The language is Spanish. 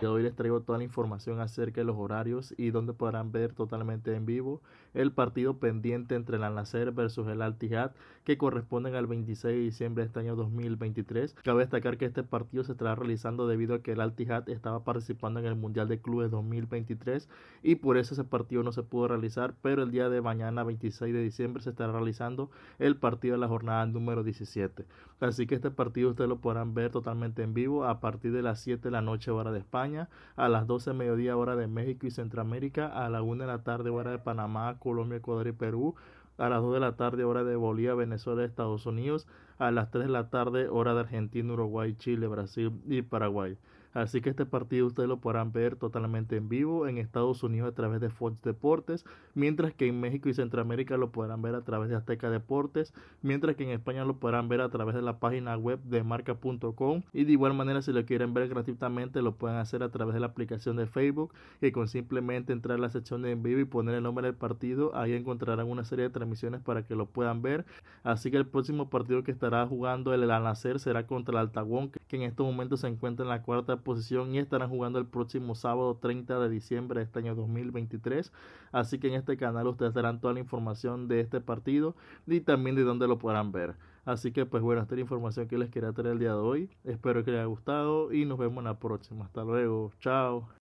De hoy les traigo toda la información acerca de los horarios y donde podrán ver totalmente en vivo el partido pendiente entre el Al-Nasser versus el al que corresponden al 26 de diciembre de este año 2023. Cabe destacar que este partido se estará realizando debido a que el al estaba participando en el Mundial de Clubes 2023 y por eso ese partido no se pudo realizar, pero el día de mañana 26 de diciembre se estará realizando el partido de la jornada número 17. Así que este partido ustedes lo podrán ver totalmente en vivo a partir de las 7 de la noche hora de España, a las doce mediodía hora de México y Centroamérica, a la una de la tarde hora de Panamá, Colombia, Ecuador y Perú, a las dos de la tarde hora de Bolivia, Venezuela, Estados Unidos, a las tres de la tarde hora de Argentina, Uruguay, Chile, Brasil y Paraguay. Así que este partido ustedes lo podrán ver totalmente en vivo en Estados Unidos a través de Fox Deportes, mientras que en México y Centroamérica lo podrán ver a través de Azteca Deportes, mientras que en España lo podrán ver a través de la página web de marca.com y de igual manera si lo quieren ver gratuitamente lo pueden hacer a través de la aplicación de Facebook Y con simplemente entrar a la sección de en vivo y poner el nombre del partido, ahí encontrarán una serie de transmisiones para que lo puedan ver. Así que el próximo partido que estará jugando el Alacer será contra el Altagón. que en estos momentos se encuentra en la cuarta posición y estarán jugando el próximo sábado 30 de diciembre de este año 2023. Así que en este canal ustedes darán toda la información de este partido y también de dónde lo podrán ver. Así que pues bueno, esta es la información que les quería traer el día de hoy. Espero que les haya gustado y nos vemos en la próxima. Hasta luego. Chao.